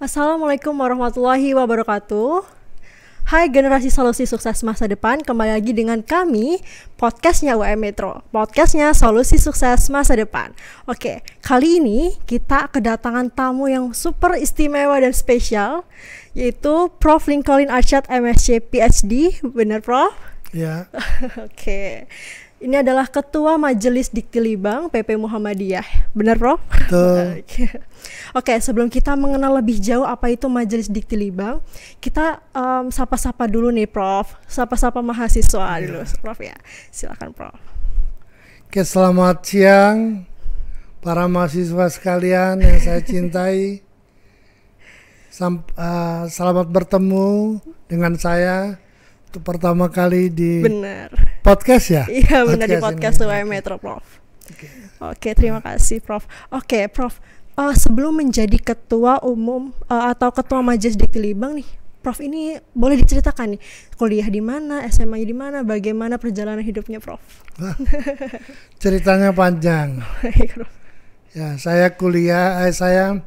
Assalamualaikum warahmatullahi wabarakatuh. Hai generasi solusi sukses masa depan, kembali lagi dengan kami podcastnya UM Metro, podcastnya solusi sukses masa depan. Oke, kali ini kita kedatangan tamu yang super istimewa dan spesial, yaitu Prof. Lincoln Arsyad MSc PhD, bener Prof? Ya. Yeah. Oke. Ini adalah Ketua Majelis Dikilibang PP Muhammadiyah. Benar, Prof? Betul. Oke, sebelum kita mengenal lebih jauh apa itu Majelis Dikilibang, kita um, sapa-sapa dulu nih, Prof. Sapa-sapa mahasiswa ya. dulu, Prof ya. Silakan, Prof. Oke, selamat siang para mahasiswa sekalian yang saya cintai. Sam, uh, selamat bertemu dengan saya pertama kali di bener. podcast ya? Iya benar di podcast UI eh, Metro Prof. Oke okay. okay, terima kasih Prof. Oke Prof uh, sebelum menjadi ketua umum uh, atau ketua majelis di Diktilibang nih Prof ini boleh diceritakan nih kuliah di mana, SMA di mana, bagaimana perjalanan hidupnya Prof? Ceritanya panjang. ya saya kuliah, eh, saya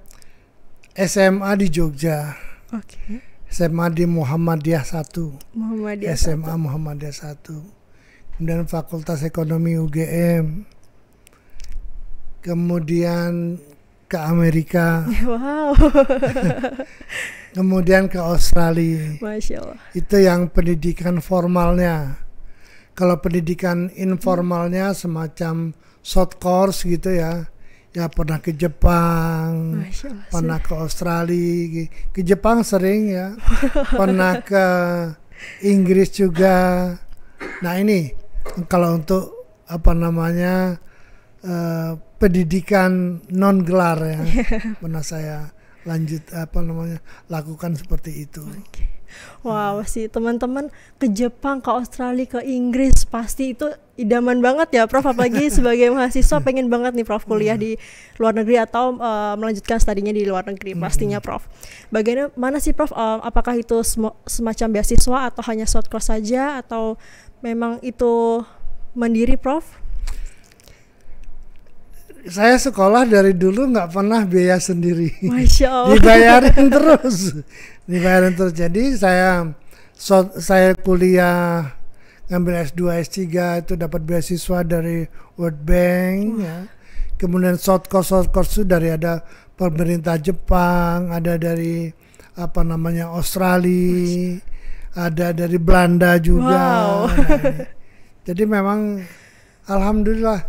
SMA di Jogja. Oke. Okay. SMA di Muhammadiyah 1. Muhammadiyah SMA 1. Muhammadiyah 1. Kemudian Fakultas Ekonomi UGM. Kemudian ke Amerika. Wow. Kemudian ke Australia. Masya Allah. Itu yang pendidikan formalnya. Kalau pendidikan informalnya semacam short course gitu ya ya pernah ke Jepang, pernah ke Australia, ke Jepang sering ya, pernah ke Inggris juga. Nah ini kalau untuk apa namanya uh, pendidikan non gelar ya, pernah saya lanjut apa namanya lakukan seperti itu. Okay wow hmm. sih teman-teman ke Jepang ke Australia ke Inggris pasti itu idaman banget ya Prof apalagi sebagai mahasiswa pengen banget nih Prof kuliah di luar negeri atau uh, melanjutkan studinya di luar negeri hmm. pastinya Prof bagaimana sih Prof uh, apakah itu sem semacam beasiswa atau hanya short course saja atau memang itu mandiri Prof saya sekolah dari dulu nggak pernah biaya sendiri. Masya Allah. dibayarin terus, dibayarin terus. Jadi saya so, saya kuliah ngambil S2, S3 itu dapat beasiswa dari World Bank ya. Kemudian short course, short course itu dari ada pemerintah Jepang, ada dari apa namanya Australia, ada dari Belanda juga. Wow. jadi memang alhamdulillah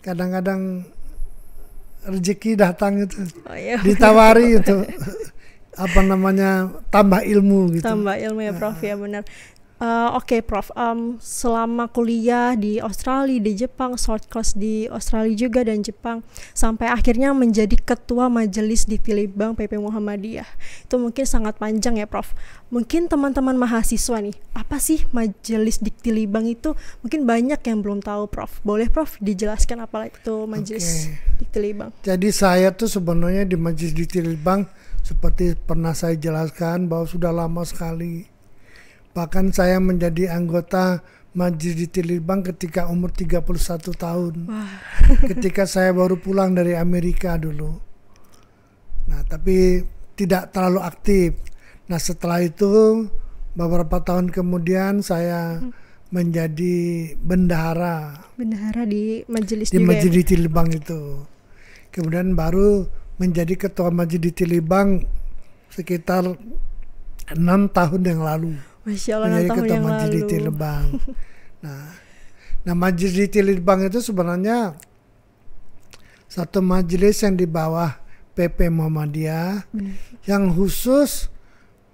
kadang-kadang rezeki datang itu oh, iya. ditawari itu apa namanya tambah ilmu gitu tambah ilmu ya prof nah. ya ah. benar Uh, Oke, okay, Prof. Um, selama kuliah di Australia, di Jepang, short course di Australia juga dan Jepang, sampai akhirnya menjadi ketua majelis di Filibang PP Muhammadiyah. Itu mungkin sangat panjang ya, Prof. Mungkin teman-teman mahasiswa nih, apa sih majelis di Filibang itu? Mungkin banyak yang belum tahu, Prof. Boleh, Prof. Dijelaskan apa itu majelis okay. di Filibang? Jadi saya tuh sebenarnya di majelis di Filibang seperti pernah saya jelaskan bahwa sudah lama sekali Bahkan saya menjadi anggota Majlis di Tilibang ketika umur 31 tahun. Wah. ketika saya baru pulang dari Amerika dulu. Nah, tapi tidak terlalu aktif. Nah, setelah itu beberapa tahun kemudian saya hmm. menjadi bendahara. Bendahara di majelis di juga. Ya? Majelis di Tilibang itu. Kemudian baru menjadi ketua majelis di Tilibang sekitar enam tahun yang lalu. Masya Allah, menjadi ketua yang Majelis Diti Lebang. nah, nah Majelis Diti Lebang itu sebenarnya satu majelis yang di bawah PP Muhammadiyah hmm. yang khusus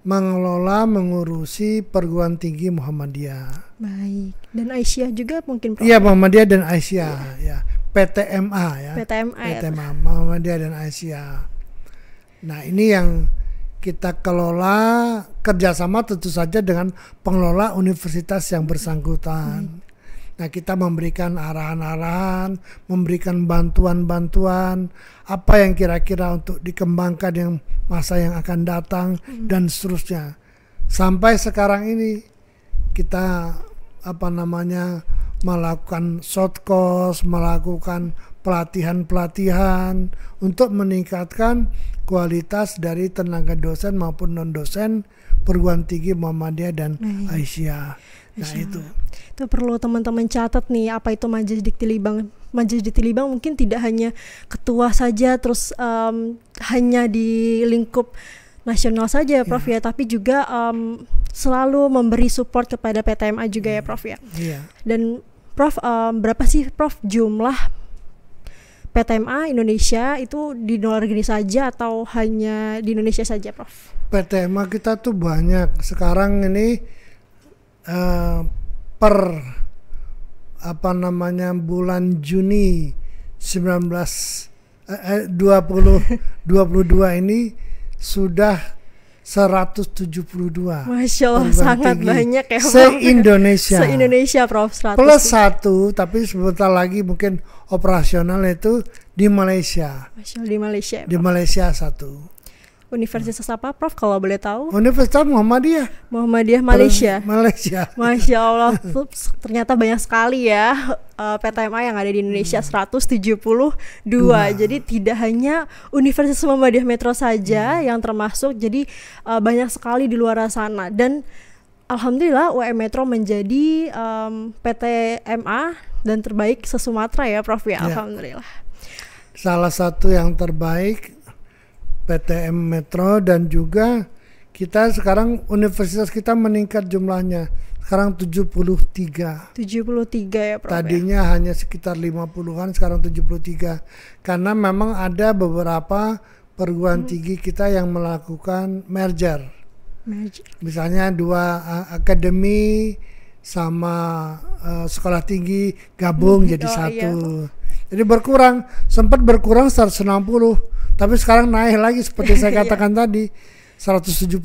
mengelola mengurusi perguruan tinggi Muhammadiyah. Baik. Dan Aisyah juga mungkin Iya, Muhammadiyah dan Aisyah, ya. ya. PTMA ya. PTMA. PTMA ya. Muhammadiyah dan Aisyah. Nah, ini yang kita kelola kerjasama tentu saja dengan pengelola universitas yang bersangkutan. Hmm. Nah, kita memberikan arahan-arahan, memberikan bantuan-bantuan, apa yang kira-kira untuk dikembangkan yang masa yang akan datang hmm. dan seterusnya. Sampai sekarang ini kita apa namanya melakukan short course, melakukan pelatihan-pelatihan untuk meningkatkan kualitas dari tenaga dosen maupun non dosen perguruan tinggi Muhammadiyah dan nah, iya. Aisyah. Nah Aisyah. itu. Itu perlu teman-teman catat nih apa itu majelis diktilibang. Majelis diktilibang mungkin tidak hanya ketua saja terus um, hanya di lingkup nasional saja ya Prof yeah. ya, tapi juga um, selalu memberi support kepada PTMA juga yeah. ya hmm. Prof ya. Yeah. Dan Prof um, berapa sih Prof jumlah PTMA Indonesia itu di luar negeri saja atau hanya di Indonesia saja, Prof? PTMA kita tuh banyak. Sekarang ini uh, per apa namanya bulan Juni 19 eh, 20 eh, 22 ini sudah 172. Masya Allah sangat banyak ya. Se-Indonesia. Se-Indonesia Prof. 100. Plus satu tapi sebentar lagi mungkin operasional itu di Malaysia. Masya Allah di Malaysia. Ya, di Malaysia satu. Universitas apa, Prof? Kalau boleh tahu? Universitas Muhammadiyah. Muhammadiyah Malaysia. Malaysia. Masya Allah, ternyata banyak sekali ya eh, PTMA yang ada di Indonesia hmm. 172. Dua. Jadi tidak hanya Universitas Muhammadiyah Metro saja hmm. yang termasuk. Jadi eh, banyak sekali di luar sana dan Alhamdulillah UM Metro menjadi um, PTMA dan terbaik se Sumatera ya Prof ya? ya. Alhamdulillah. Salah satu yang terbaik PTM Metro dan juga kita sekarang universitas kita meningkat jumlahnya sekarang 73 73 ya Prof ya? tadinya ya? hanya sekitar 50-an sekarang 73 karena memang ada beberapa perguruan hmm. tinggi kita yang melakukan merger, merger. misalnya dua uh, akademi sama uh, sekolah tinggi gabung hmm, jadi oh, iya. satu. Iya. Jadi berkurang, sempat berkurang 160, tapi sekarang naik lagi seperti saya iya. katakan iya. tadi 170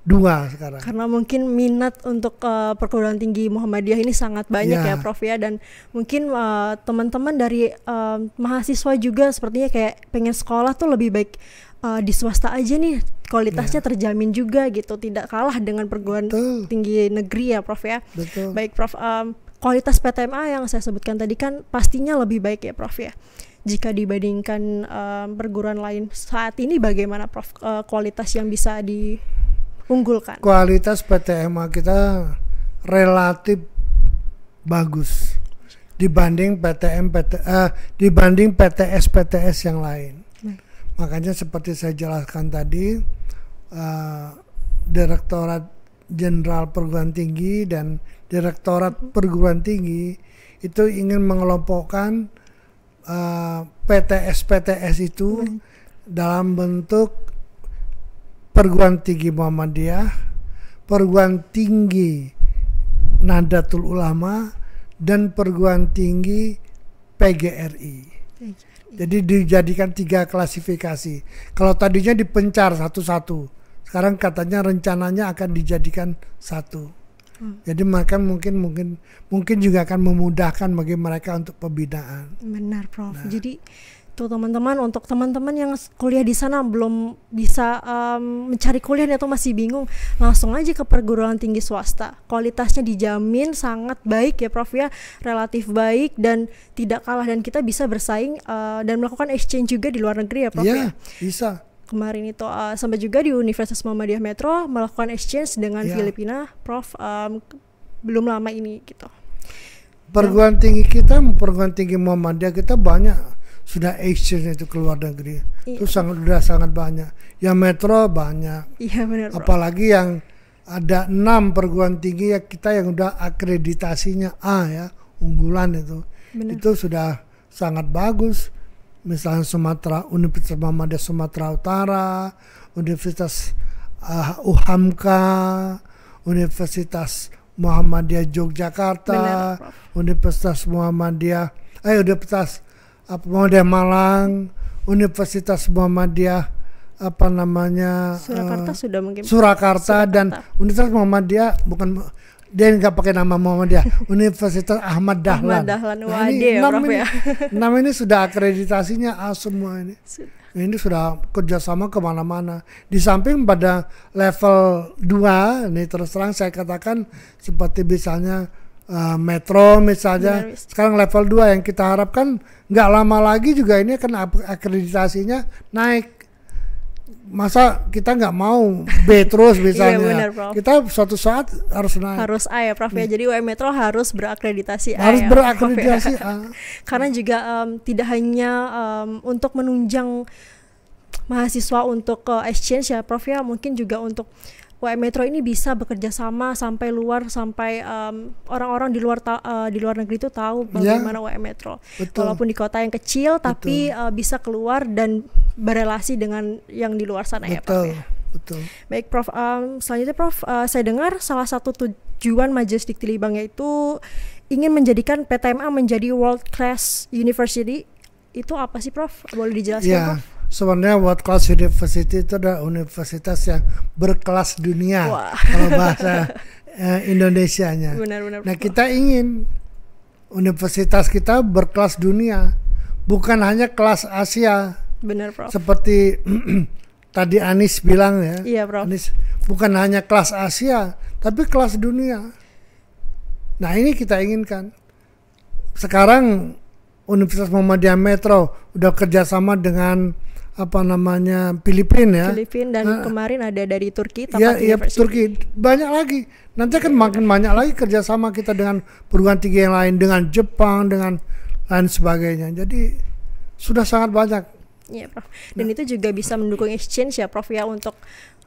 dua sekarang. Karena mungkin minat untuk uh, perguruan tinggi Muhammadiyah ini sangat banyak yeah. ya iya. Prof ya dan mungkin eh, teman-teman uh, dari uh, mahasiswa juga sepertinya kayak pengen sekolah tuh lebih baik uh, di swasta aja nih kualitasnya yeah. terjamin juga gitu tidak kalah dengan perguruan Betul. tinggi negeri ya prof ya Betul. baik prof um, kualitas PTMA yang saya sebutkan tadi kan pastinya lebih baik ya prof ya jika dibandingkan um, perguruan lain saat ini bagaimana prof uh, kualitas yang bisa diunggulkan kualitas PTMA kita relatif bagus dibanding PTM PT, uh, eh, dibanding PTS PTS yang lain Makanya seperti saya jelaskan tadi, uh, Direktorat Jenderal Perguruan Tinggi dan Direktorat Perguruan Tinggi itu ingin mengelompokkan uh, eh, PTS-PTS itu hmm. dalam bentuk perguruan tinggi Muhammadiyah, perguruan tinggi Nadatul Ulama, dan perguruan tinggi PGRI. PGRI. Jadi dijadikan tiga klasifikasi. Kalau tadinya dipencar satu-satu, sekarang katanya rencananya akan dijadikan satu. Hmm. Jadi maka mungkin mungkin mungkin juga akan memudahkan bagi mereka untuk pembinaan. Benar, Prof. Nah. Jadi itu teman-teman untuk teman-teman yang kuliah di sana belum bisa um, mencari kuliah atau masih bingung langsung aja ke perguruan tinggi swasta kualitasnya dijamin sangat baik ya Prof ya relatif baik dan tidak kalah dan kita bisa bersaing uh, dan melakukan exchange juga di luar negeri ya Prof yeah, ya bisa kemarin itu uh, sampai juga di Universitas Muhammadiyah Metro melakukan exchange dengan yeah. Filipina Prof um, belum lama ini gitu perguruan tinggi kita perguruan tinggi Muhammadiyah kita banyak sudah exchange itu keluar negeri iya. itu sangat sudah sangat banyak yang metro banyak iya, bener, bro. apalagi yang ada enam perguruan tinggi ya kita yang udah akreditasinya A ya unggulan itu bener. itu sudah sangat bagus misalnya Sumatera Universitas Muhammadiyah Sumatera Utara Universitas uh, ah, Uhamka Universitas Muhammadiyah Yogyakarta bener, Universitas Muhammadiyah eh Universitas Model Malang, Universitas Muhammadiyah apa namanya Surakarta uh, sudah mungkin Surakarta, Surakarta dan Universitas Muhammadiyah bukan dia nggak pakai nama Muhammadiyah Universitas Ahmad Dahlan. Ahmad Dahlan nah, ya, ini, ya, nama ini, ya. nama ini sudah akreditasinya A ah, semua ini. Sudah. Ini sudah kerjasama kemana-mana. Di samping pada level 2, ini terus terang saya katakan seperti misalnya uh, metro misalnya Benar, sekarang level 2 yang kita harapkan nggak lama lagi juga ini akan akreditasinya naik masa kita nggak mau B terus iya, misalnya iya, bener, kita suatu saat harus naik harus A ya Prof ya hmm. jadi UM Metro harus berakreditasi A ya. harus ya, berakreditasi ya. A karena juga um, tidak hanya um, untuk menunjang mahasiswa untuk ke eh, exchange ya Prof ya mungkin juga untuk UM Metro ini bisa bekerja sama sampai luar sampai orang orang-orang di luar uh, di luar negeri itu tahu iya. bagaimana ya, UM Metro. Betul. Walaupun di kota yang kecil tapi uh, bisa keluar dan berelasi dengan yang di luar sana Betul. ya Prof. Ya. Betul. Baik Prof, um, selanjutnya Prof, uh, saya dengar salah satu tujuan Majelis Dikti Libang yaitu ingin menjadikan PTMA menjadi world class university. Itu apa sih Prof? Boleh dijelaskan yeah. Prof? sebenarnya World Class University itu adalah universitas yang berkelas dunia Wah. kalau bahasa eh, nya Benar-benar. Nah kita ingin universitas kita berkelas dunia, bukan hanya kelas Asia. Benar, Prof. Seperti tadi Anis bilang ya. Iya, Prof. Anis bukan hanya kelas Asia, tapi kelas dunia. Nah ini kita inginkan. Sekarang Universitas Muhammadiyah Metro udah kerjasama dengan apa namanya Filipina ya. Filipina dan nah, kemarin ada dari Turki Tapi ya, ya Turki banyak lagi. Nanti akan makin banyak lagi kerjasama kita dengan perguruan tinggi yang lain, dengan Jepang, dengan lain sebagainya. Jadi sudah sangat banyak Iya, Prof. Dan nah. itu juga bisa mendukung exchange ya, Prof ya untuk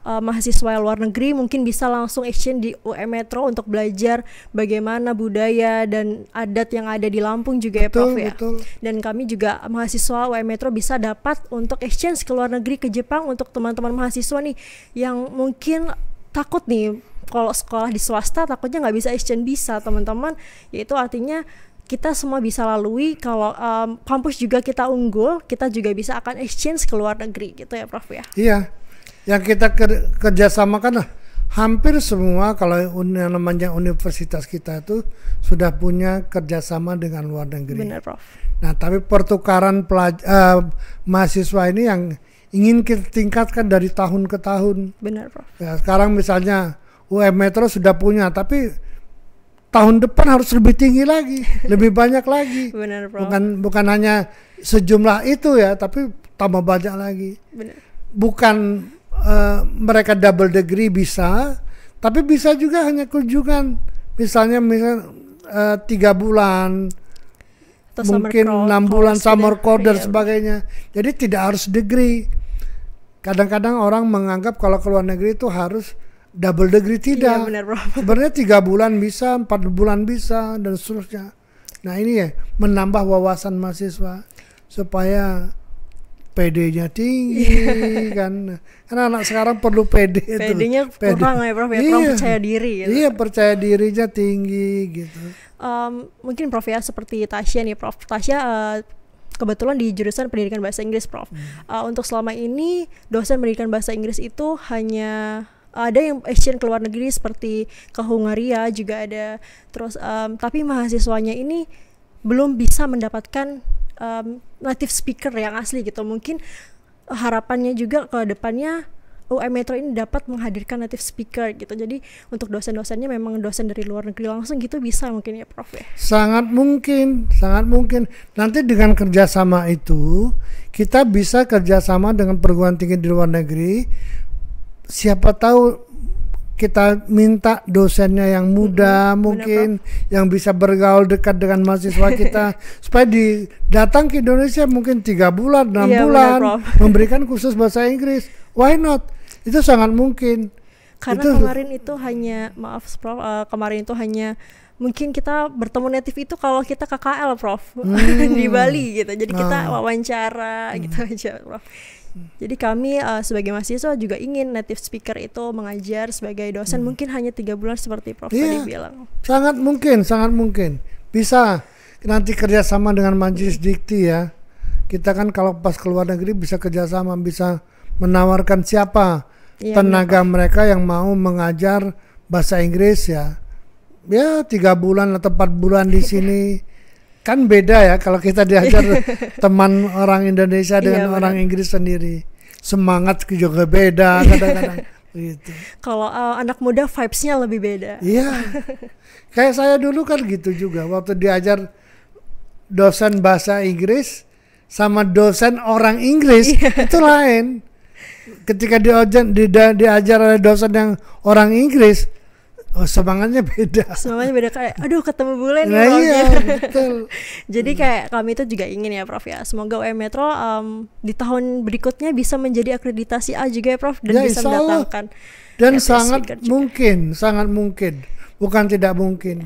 uh, mahasiswa luar negeri mungkin bisa langsung exchange di UM Metro untuk belajar bagaimana budaya dan adat yang ada di Lampung juga ya, betul, ya Prof ya. Betul. Dan kami juga mahasiswa UM Metro bisa dapat untuk exchange ke luar negeri ke Jepang untuk teman-teman mahasiswa nih yang mungkin takut nih kalau sekolah di swasta takutnya nggak bisa exchange bisa teman-teman yaitu artinya kita semua bisa lalui kalau um, kampus juga kita unggul kita juga bisa akan exchange ke luar negeri gitu ya Prof ya iya yang kita ker kerjasamakan lah hampir semua kalau yang namanya universitas kita itu sudah punya kerjasama dengan luar negeri benar Prof nah tapi pertukaran pelaj uh, mahasiswa ini yang ingin kita tingkatkan dari tahun ke tahun benar Prof ya, sekarang misalnya UM Metro sudah punya tapi tahun depan harus lebih tinggi lagi, lebih banyak lagi. Bener, Prof. Bukan bukan hanya sejumlah itu ya, tapi tambah banyak lagi. Bener. Bukan uh, mereka double degree bisa, tapi bisa juga hanya kunjungan, misalnya misal uh, eh, tiga bulan, Atau mungkin enam bulan gitu ya. summer quarter, dan iya. sebagainya. Jadi tidak harus degree. Kadang-kadang orang menganggap kalau ke luar negeri itu harus double degree iya, tidak. Iya, benar, Sebenarnya tiga bulan bisa, empat bulan bisa, dan seterusnya. Nah ini ya menambah wawasan mahasiswa supaya PD-nya tinggi iya. kan. Karena anak sekarang perlu PD itu. PD-nya PD. kurang ya Prof, ya, iya. percaya diri gitu. Iya, percaya dirinya tinggi gitu. Um, mungkin Prof ya seperti Tasya nih Prof. Tasya uh, kebetulan di jurusan pendidikan bahasa Inggris Prof. Hmm. Uh, untuk selama ini dosen pendidikan bahasa Inggris itu hanya ada yang exchange ke luar negeri seperti ke Hungaria juga ada terus um, tapi mahasiswanya ini belum bisa mendapatkan um, native speaker yang asli gitu mungkin harapannya juga ke depannya UM Metro ini dapat menghadirkan native speaker gitu. Jadi untuk dosen-dosennya memang dosen dari luar negeri langsung gitu bisa mungkin ya Prof ya. Sangat mungkin, sangat mungkin. Nanti dengan kerjasama itu kita bisa kerjasama dengan perguruan tinggi di luar negeri siapa tahu kita minta dosennya yang muda mm-hmm. mungkin Benar, yang bisa bergaul dekat dengan mahasiswa kita supaya di datang ke Indonesia mungkin tiga bulan enam yeah, iya, bulan benar, memberikan khusus bahasa Inggris why not itu sangat mungkin karena itu, kemarin itu hanya maaf prof uh, kemarin itu hanya mungkin kita bertemu native itu kalau kita KKL prof hmm. di Bali gitu jadi nah. kita wawancara hmm. gitu aja prof jadi kami uh, sebagai mahasiswa juga ingin native speaker itu mengajar sebagai dosen hmm. mungkin hanya tiga bulan seperti Prof yeah. tadi iya. bilang. Sangat mungkin, sangat mungkin bisa nanti kerjasama dengan Majelis Dikti ya. Kita kan kalau pas keluar negeri bisa kerjasama, bisa menawarkan siapa ya, tenaga benar. mereka yang mau mengajar bahasa Inggris ya. Ya tiga bulan atau empat bulan di sini kan beda ya kalau kita diajar teman orang Indonesia iya, dengan iya, orang Inggris sendiri semangat juga beda kadang-kadang gitu. Kalau uh, anak muda vibesnya lebih beda. Iya, kayak saya dulu kan gitu juga waktu diajar dosen bahasa Inggris sama dosen orang Inggris iya. itu lain. Ketika diajar, di, diajar oleh dosen yang orang Inggris Oh, semangatnya beda. Semangatnya beda kayak aduh ketemu bule nih. Nah, iya, betul. Jadi hmm. kayak kami itu juga ingin ya Prof ya. Semoga UM Metro um, di tahun berikutnya bisa menjadi akreditasi A juga ya Prof dan ya, bisa mendatangkan dan ya, sangat mungkin, sangat mungkin. Bukan tidak mungkin.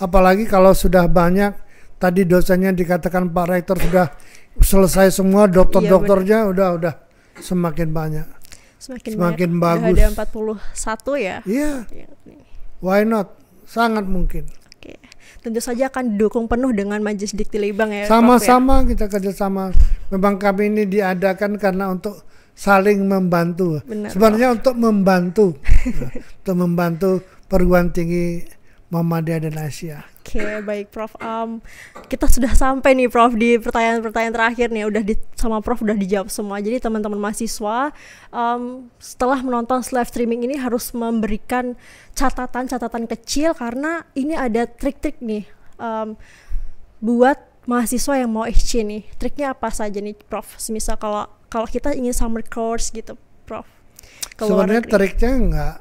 Apalagi kalau sudah banyak tadi dosennya dikatakan Pak Rektor sudah selesai semua, iya, dokter-dokternya ya, udah udah semakin banyak semakin, semakin banyak. bagus. Udah ada 41 ya. Iya. Yeah. Why not? Sangat mungkin. Oke. Tentu saja akan dukung penuh dengan Majelis Dikti Libang ya, ya. Sama-sama ya. kita kerjasama. Memang kami ini diadakan karena untuk saling membantu. Benar, Sebenarnya Prof. untuk membantu, untuk membantu perguruan tinggi Mamadia dan Asia. Oke, okay, baik Prof. Um, kita sudah sampai nih Prof di pertanyaan-pertanyaan terakhir nih udah di, sama Prof udah dijawab semua. Jadi teman-teman mahasiswa um, setelah menonton live streaming ini harus memberikan catatan-catatan kecil karena ini ada trik-trik nih um, buat mahasiswa yang mau exchange nih. Triknya apa saja nih Prof? Misal kalau kalau kita ingin summer course gitu, Prof. Sebenarnya triknya nggak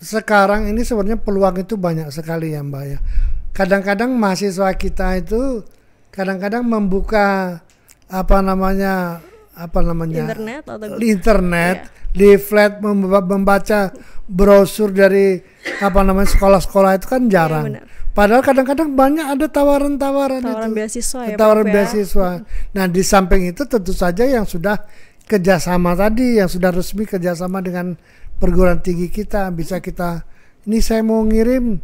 sekarang ini sebenarnya peluang itu banyak sekali ya Mbak ya. Kadang-kadang mahasiswa kita itu kadang-kadang membuka apa namanya apa namanya internet atau internet di iya. leaflet membaca brosur dari apa namanya sekolah-sekolah itu kan iya, jarang. Iya, Padahal kadang-kadang banyak ada tawaran-tawaran itu tawaran beasiswa ya. Tawaran ya. beasiswa. Nah, di samping itu tentu saja yang sudah kerjasama tadi, yang sudah resmi kerjasama dengan perguruan tinggi kita bisa kita ini saya mau ngirim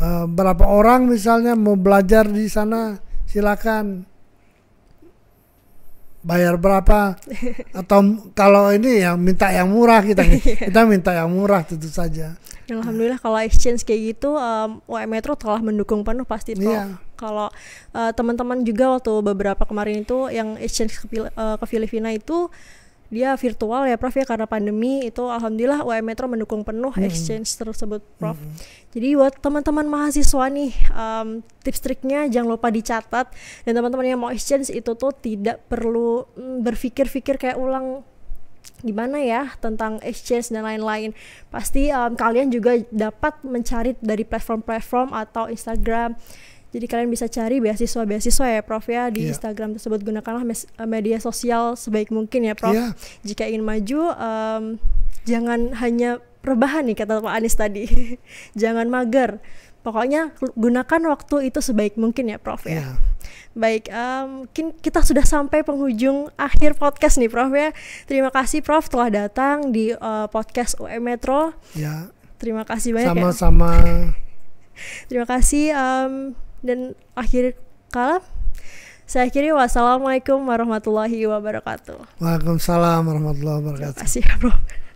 uh, berapa orang misalnya mau belajar di sana silakan bayar berapa atau kalau ini yang minta yang murah kita kita minta yang murah tentu saja. Alhamdulillah kalau exchange kayak gitu um, UM Metro telah mendukung penuh pasti toh. Iya. Kalau uh, teman-teman juga waktu beberapa kemarin itu yang exchange ke, uh, ke Filipina itu dia virtual ya Prof ya karena pandemi itu alhamdulillah UM Metro mendukung penuh hmm. exchange tersebut Prof. Hmm. Jadi buat teman-teman mahasiswa nih um, tips triknya jangan lupa dicatat dan teman-teman yang mau exchange itu tuh tidak perlu mm, berpikir-pikir kayak ulang gimana ya tentang exchange dan lain-lain pasti um, kalian juga dapat mencari dari platform-platform atau Instagram jadi kalian bisa cari beasiswa-beasiswa ya Prof ya di yeah. Instagram tersebut gunakanlah eh, media sosial sebaik mungkin ya Prof. Yeah. Jika ingin maju um, jangan hanya rebahan nih kata Pak Anies tadi. jangan mager. Pokoknya gunakan waktu itu sebaik mungkin ya Prof ya. Yeah. Baik, um, mungkin kita sudah sampai penghujung akhir podcast nih Prof ya. Terima kasih Prof telah datang di uh, podcast UM Metro. Ya. Terima kasih banyak. Ya. Sama-sama. Ya. Terima kasih. Um, dan akhir kala saya akhiri wassalamualaikum warahmatullahi wabarakatuh. Waalaikumsalam warahmatullahi wabarakatuh. Terima kasih ya, Bro.